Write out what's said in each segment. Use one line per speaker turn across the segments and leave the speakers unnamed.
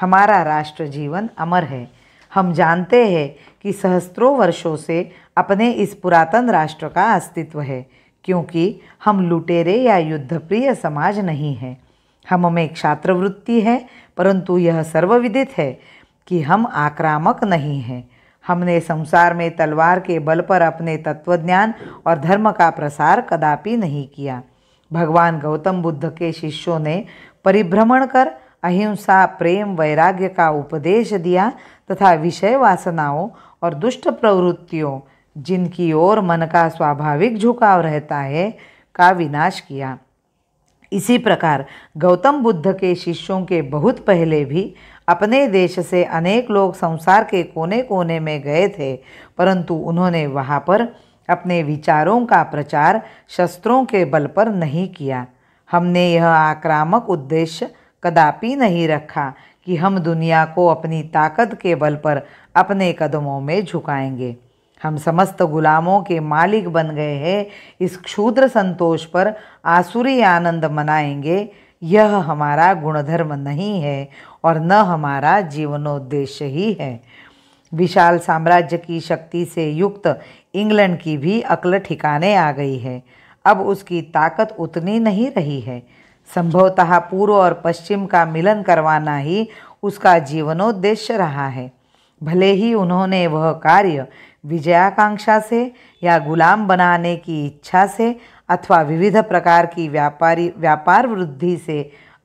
हमारा राष्ट्र जीवन अमर है हम जानते हैं कि सहस्त्रों वर्षों से अपने इस पुरातन राष्ट्र का अस्तित्व है क्योंकि हम लुटेरे या युद्धप्रिय समाज नहीं हैं हम में छात्रवृत्ति है परंतु यह सर्वविदित है कि हम आक्रामक नहीं हैं हमने संसार में तलवार के बल पर अपने तत्वज्ञान और धर्म का प्रसार कदापि नहीं किया भगवान गौतम बुद्ध के शिष्यों ने परिभ्रमण कर अहिंसा प्रेम वैराग्य का उपदेश दिया तथा विषय वासनाओं और दुष्ट प्रवृत्तियों जिनकी ओर मन का स्वाभाविक झुकाव रहता है का विनाश किया इसी प्रकार गौतम बुद्ध के शिष्यों के बहुत पहले भी अपने देश से अनेक लोग संसार के कोने कोने में गए थे परंतु उन्होंने वहाँ पर अपने विचारों का प्रचार शस्त्रों के बल पर नहीं किया हमने यह आक्रामक उद्देश्य कदापि नहीं रखा कि हम दुनिया को अपनी ताकत के बल पर अपने कदमों में झुकाएंगे हम समस्त गुलामों के मालिक बन गए हैं इस क्षुद्र संतोष पर आसुरी आनंद मनाएंगे यह हमारा गुणधर्म नहीं है और न हमारा जीवनोद्देश्य ही है विशाल साम्राज्य की शक्ति से युक्त इंग्लैंड की भी अक्ल ठिकाने आ गई है अब उसकी ताकत उतनी नहीं रही है संभवतः पूर्व और पश्चिम का मिलन करवाना ही उसका जीवनोद्देश्य रहा है भले ही उन्होंने वह कार्य विजयाकांक्षा से या गुलाम बनाने की इच्छा से अथवा विविध प्रकार की व्यापारी व्यापार वृद्धि से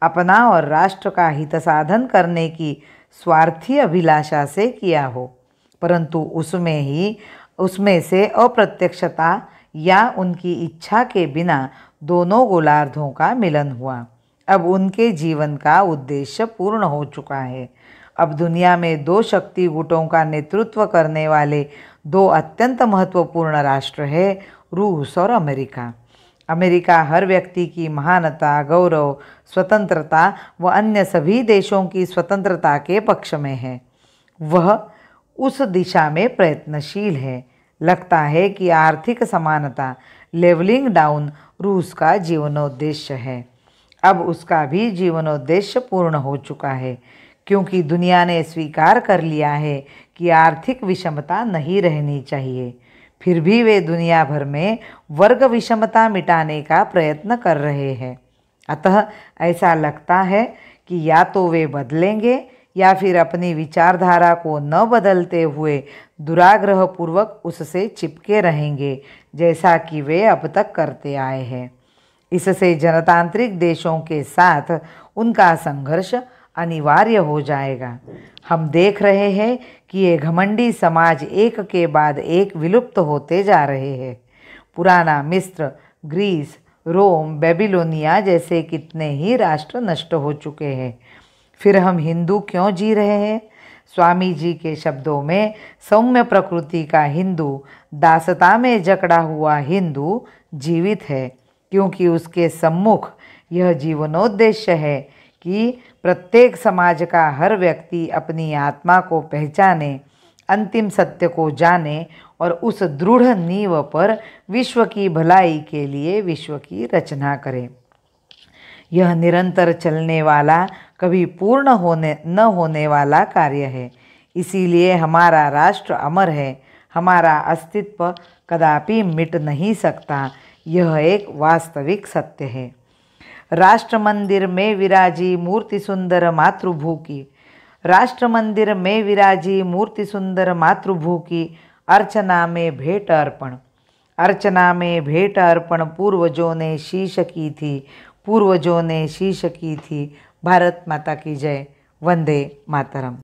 अपना और राष्ट्र का हित साधन करने की स्वार्थी अभिलाषा से किया हो परंतु उसमें ही उसमें से अप्रत्यक्षता या उनकी इच्छा के बिना दोनों गोलार्धों का मिलन हुआ अब उनके जीवन का उद्देश्य पूर्ण हो चुका है अब दुनिया में दो शक्ति गुटों का नेतृत्व करने वाले दो अत्यंत महत्वपूर्ण राष्ट्र है रूस और अमेरिका अमेरिका हर व्यक्ति की महानता गौरव स्वतंत्रता व अन्य सभी देशों की स्वतंत्रता के पक्ष में है वह उस दिशा में प्रयत्नशील है लगता है कि आर्थिक समानता लेवलिंग डाउन रूस का जीवनोद्देश्य है अब उसका भी जीवनोद्देश्य पूर्ण हो चुका है क्योंकि दुनिया ने स्वीकार कर लिया है कि आर्थिक विषमता नहीं रहनी चाहिए फिर भी वे दुनिया भर में वर्ग विषमता मिटाने का प्रयत्न कर रहे हैं अतः ऐसा लगता है कि या तो वे बदलेंगे या फिर अपनी विचारधारा को न बदलते हुए दुराग्रह पूर्वक उससे चिपके रहेंगे जैसा कि वे अब तक करते आए हैं इससे जनतांत्रिक देशों के साथ उनका संघर्ष अनिवार्य हो जाएगा हम देख रहे हैं कि ये घमंडी समाज एक के बाद एक विलुप्त होते जा रहे हैं पुराना मिस्र ग्रीस रोम बेबीलोनिया जैसे कितने ही राष्ट्र नष्ट हो चुके हैं फिर हम हिंदू क्यों जी रहे हैं स्वामी जी के शब्दों में सौम्य प्रकृति का हिंदू दासता में जकड़ा हुआ हिंदू जीवित है क्योंकि उसके सम्मुख यह जीवनोद्देश्य है कि प्रत्येक समाज का हर व्यक्ति अपनी आत्मा को पहचाने अंतिम सत्य को जाने और उस दृढ़ नींव पर विश्व की भलाई के लिए विश्व की रचना करें यह निरंतर चलने वाला कभी पूर्ण होने न होने वाला कार्य है इसीलिए हमारा राष्ट्र अमर है हमारा अस्तित्व कदापि मिट नहीं सकता यह एक वास्तविक सत्य है राष्ट्र मंदिर में विराजी मूर्ति सुंदर मातृभू की राष्ट्र मंदिर में विराजी मूर्ति सुंदर मातृभू की अर्चना में भेंट अर्पण अर्चना में भेंट अर्पण पूर्वजों ने शीश की थी पूर्वजों ने शीश की थी भारत माता की जय वंदे मातरम